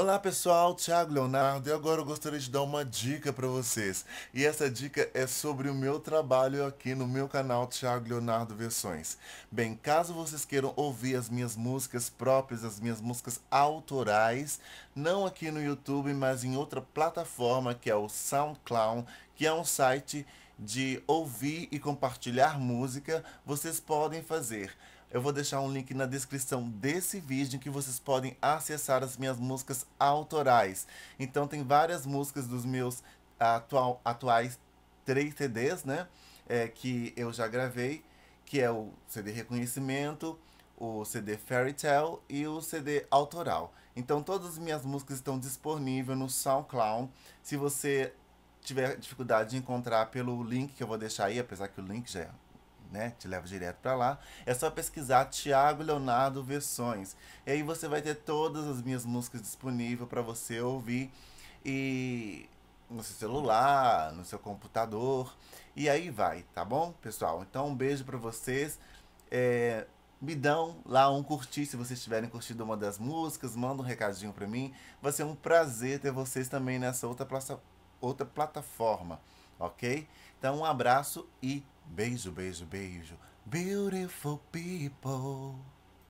Olá pessoal, Thiago Leonardo e agora eu gostaria de dar uma dica para vocês. E essa dica é sobre o meu trabalho aqui no meu canal Thiago Leonardo Versões. Bem, caso vocês queiram ouvir as minhas músicas próprias, as minhas músicas autorais, não aqui no YouTube, mas em outra plataforma que é o SoundCloud, que é um site de ouvir e compartilhar música, vocês podem fazer. Eu vou deixar um link na descrição desse vídeo em que vocês podem acessar as minhas músicas autorais. Então tem várias músicas dos meus atual, atuais três CDs, né? É, que eu já gravei, que é o CD Reconhecimento, o CD Fairy Tale e o CD Autoral. Então todas as minhas músicas estão disponíveis no SoundCloud. Se você tiver dificuldade de encontrar pelo link que eu vou deixar aí, apesar que o link já né, te leva direto para lá, é só pesquisar Tiago Leonardo Versões. E aí você vai ter todas as minhas músicas disponíveis para você ouvir e no seu celular, no seu computador. E aí vai, tá bom, pessoal? Então um beijo para vocês. É, me dão lá um curtir se vocês tiverem curtido uma das músicas, manda um recadinho para mim. Vai ser um prazer ter vocês também nessa outra plataforma outra plataforma, ok? Então, um abraço e beijo, beijo, beijo. Beautiful people.